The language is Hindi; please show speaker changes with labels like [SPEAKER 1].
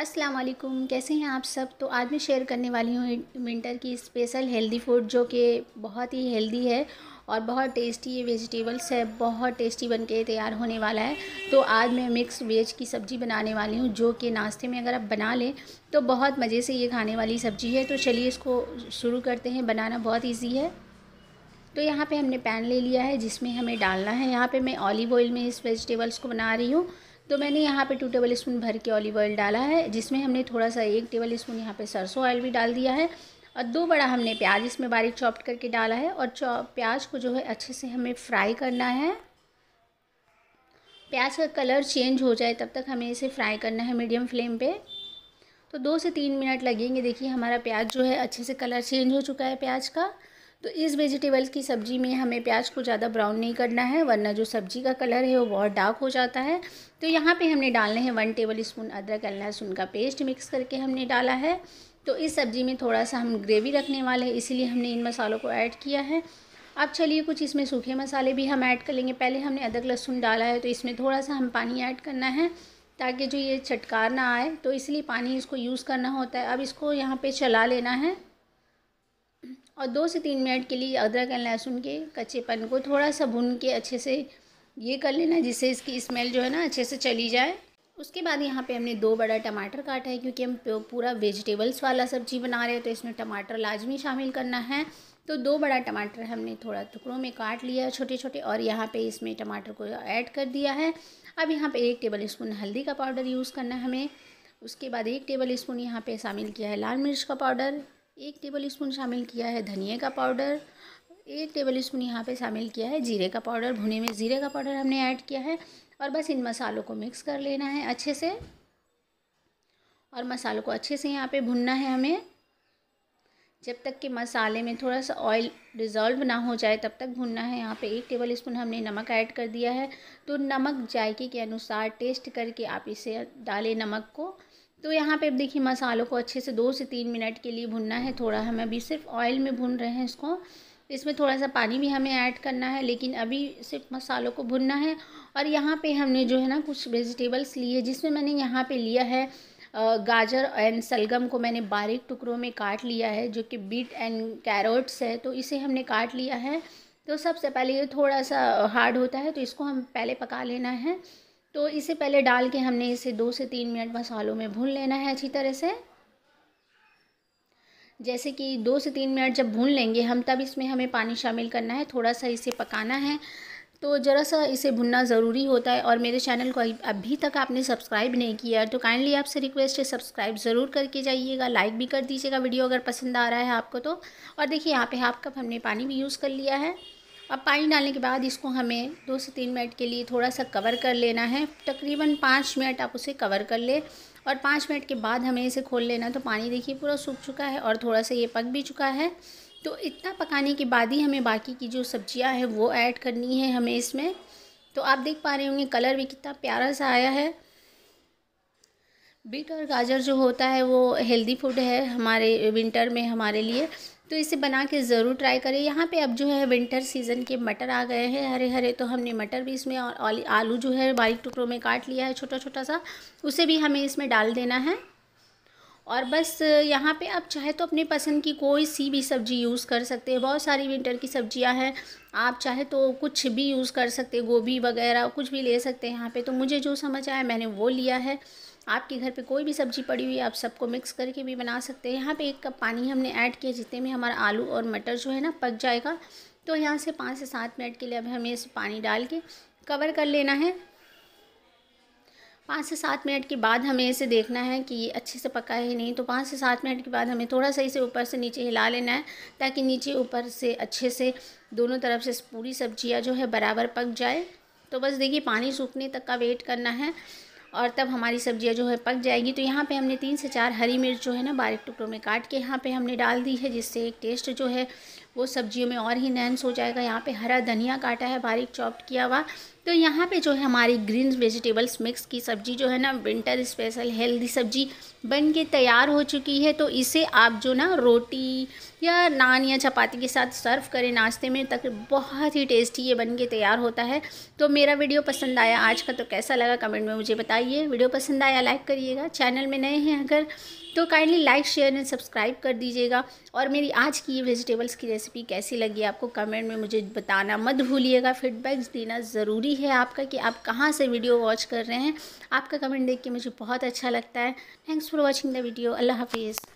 [SPEAKER 1] अस्सलाम वालेकुम कैसे हैं आप सब तो आज मैं शेयर करने वाली हूँ विंटर की स्पेशल हेल्दी फूड जो कि बहुत ही हेल्दी है और बहुत टेस्टी ये वेजिटेबल्स है बहुत टेस्टी बन के तैयार होने वाला है तो आज मैं मिक्स वेज की सब्ज़ी बनाने वाली हूँ जो कि नाश्ते में अगर आप बना लें तो बहुत मज़े से ये खाने वाली सब्ज़ी है तो चलिए इसको शुरू करते हैं बनाना बहुत ईजी है तो यहाँ पर हमने पैन ले लिया है जिसमें हमें डालना है यहाँ पर मैं ऑलिव ऑयल में इस वेजिटेबल्स को बना रही हूँ तो मैंने यहाँ पे टू टेबल स्पून भर के ऑलिव ऑयल डाला है जिसमें हमने थोड़ा सा एक टेबल स्पून यहाँ पे सरसों ऑयल भी डाल दिया है और दो बड़ा हमने प्याज इसमें बारीक चॉप्ड करके डाला है और प्याज को जो है अच्छे से हमें फ्राई करना है प्याज का कलर चेंज हो जाए तब तक हमें इसे फ्राई करना है मीडियम फ्लेम पर तो दो से तीन मिनट लगेंगे देखिए हमारा प्याज जो है अच्छे से कलर चेंज हो चुका है प्याज का तो इस वेजिटेबल्स की सब्ज़ी में हमें प्याज को ज़्यादा ब्राउन नहीं करना है वरना जो सब्ज़ी का कलर है वो बहुत डार्क हो जाता है तो यहाँ पे हमने डालने हैं वन टेबल स्पून अदरक लहसुन का पेस्ट मिक्स करके हमने डाला है तो इस सब्ज़ी में थोड़ा सा हम ग्रेवी रखने वाले हैं इसीलिए हमने इन मसालों को ऐड किया है अब चलिए कुछ इसमें सूखे मसाले भी हम ऐड कर लेंगे पहले हमने अदरक लहसुन डाला है तो इसमें थोड़ा सा हम पानी ऐड करना है ताकि जो ये छटकार ना आए तो इसलिए पानी इसको यूज़ करना होता है अब इसको यहाँ पे चला लेना है और दो से तीन मिनट के लिए अदरक एंड लहसुन के कच्चेपन को थोड़ा सा भून के अच्छे से ये कर लेना जिससे इसकी स्मेल जो है ना अच्छे से चली जाए उसके बाद यहाँ पे हमने दो बड़ा टमाटर काटा है क्योंकि हम पूरा वेजिटेबल्स वाला सब्जी बना रहे हैं तो इसमें टमाटर लाजमी शामिल करना है तो दो बड़ा टमाटर हमने थोड़ा टुकड़ों में काट लिया छोटे छोटे और यहाँ पे इसमें टमाटर को ऐड कर दिया है अब यहाँ पे एक टेबल स्पून हल्दी का पाउडर यूज़ करना है हमें उसके बाद एक टेबल स्पून यहाँ पर शामिल किया है लाल मिर्च का पाउडर एक टेबल स्पून शामिल किया है धनिया का पाउडर एक टेबल स्पून यहाँ पे शामिल किया है जीरे का पाउडर भुने में जीरे का पाउडर हमने ऐड किया है और बस इन मसालों को मिक्स कर लेना है अच्छे से और मसालों को अच्छे से यहाँ पे भुनना है हमें जब तक कि मसाले में थोड़ा सा ऑयल डिज़ोल्व ना हो जाए तब तक भुनना है यहाँ पे एक टेबल स्पून हमने नमक ऐड कर दिया है तो नमक जायके के अनुसार टेस्ट करके आप इसे डालें नमक को तो यहाँ पे देखिए मसालों को अच्छे से दो से तीन मिनट के लिए भुनना है थोड़ा हम अभी सिर्फ ऑयल में भुन रहे हैं इसको इसमें थोड़ा सा पानी भी हमें ऐड करना है लेकिन अभी सिर्फ मसालों को भुनना है और यहाँ पे हमने जो है ना कुछ वेजिटेबल्स लिए जिसमें मैंने यहाँ पे लिया है गाजर एंड सलगम को मैंने बारीक टुकड़ों में काट लिया है जो कि बीट एंड कैरोट्स है तो इसे हमने काट लिया है तो सबसे पहले ये थोड़ा सा हार्ड होता है तो इसको हम पहले पका लेना है तो इसे पहले डाल के हमने इसे दो से तीन मिनट मसालों में भून लेना है अच्छी तरह से जैसे कि दो से तीन मिनट जब भून लेंगे हम तब इसमें हमें पानी शामिल करना है थोड़ा सा इसे पकाना है तो ज़रा सा इसे भुनना ज़रूरी होता है और मेरे चैनल को अभी तक आपने सब्सक्राइब नहीं किया है तो काइंडली आपसे रिक्वेस्ट है सब्सक्राइब ज़रूर करके जाइएगा लाइक भी कर दीजिएगा वीडियो अगर पसंद आ रहा है आपको तो और देखिए यहाँ पे हाफ कप हमने पानी भी यूज़ कर लिया है अब पानी डालने के बाद इसको हमें दो से तीन मिनट के लिए थोड़ा सा कवर कर लेना है तकरीबन पाँच मिनट आप उसे कवर कर ले और पाँच मिनट के बाद हमें इसे खोल लेना तो पानी देखिए पूरा सूख चुका है और थोड़ा सा ये पक भी चुका है तो इतना पकाने के बाद ही हमें बाकी की जो सब्ज़ियाँ हैं वो ऐड करनी है हमें इसमें तो आप देख पा रहे होंगे कलर भी कितना प्यारा सा आया है बीट और गाजर जो होता है वो हेल्दी फूड है हमारे विंटर में हमारे लिए तो इसे बना के ज़रूर ट्राई करें यहाँ पे अब जो है विंटर सीज़न के मटर आ गए हैं हरे हरे तो हमने मटर भी इसमें और आलू जो है बारीक टुकड़ों में काट लिया है छोटा छोटा सा उसे भी हमें इसमें डाल देना है और बस यहाँ पे आप चाहे तो अपने पसंद की कोई सी भी सब्ज़ी यूज़ कर सकते हैं बहुत सारी विंटर की सब्जियाँ हैं आप चाहे तो कुछ भी यूज़ कर सकते गोभी वगैरह कुछ भी ले सकते हैं यहाँ पर तो मुझे जो समझ आया मैंने वो लिया है आपके घर पे कोई भी सब्जी पड़ी हुई आप सबको मिक्स करके भी बना सकते हैं यहाँ पे एक कप पानी हमने ऐड किया जितने में हमारा आलू और मटर जो है ना पक जाएगा तो यहाँ से पाँच से सात मिनट के लिए अब हमें इस पानी डाल के कवर कर लेना है पाँच से सात मिनट के बाद हमें इसे देखना है कि ये अच्छे से पका है नहीं तो पाँच से सात मिनट के बाद हमें थोड़ा सा इसे ऊपर से नीचे हिला लेना है ताकि नीचे ऊपर से अच्छे से दोनों तरफ से पूरी सब्जियां जो है बराबर पक जाए तो बस देखिए पानी सूखने तक का वेट करना है और तब हमारी सब्जियां जो है पक जाएगी तो यहाँ पे हमने तीन से चार हरी मिर्च जो है ना बारीक टुकड़ों में काट के यहाँ पे हमने डाल दी है जिससे एक टेस्ट जो है वो सब्जियों में और ही नैन्स हो जाएगा यहाँ पे हरा धनिया काटा है बारीक चॉप्ड किया हुआ तो यहाँ पे जो है हमारी ग्रीन वेजिटेबल्स मिक्स की सब्ज़ी जो है ना विंटर स्पेशल हेल्दी सब्जी बन के तैयार हो चुकी है तो इसे आप जो ना रोटी या नान या चपाती के साथ सर्व करें नाश्ते में तक बहुत ही टेस्टी ये बन के तैयार होता है तो मेरा वीडियो पसंद आया आज का तो कैसा लगा कमेंट में मुझे बताइए वीडियो पसंद आया लाइक करिएगा चैनल में नए हैं अगर तो kindly like share and subscribe कर दीजिएगा और मेरी आज की ये वेजिटेबल्स की रेसिपी कैसी लगी आपको कमेंट में मुझे बताना मत भूलिएगा फीडबैक्स देना ज़रूरी है आपका कि आप कहाँ से वीडियो वॉच कर रहे हैं आपका कमेंट देख के मुझे बहुत अच्छा लगता है thanks for watching the video अल्लाह हाफिज़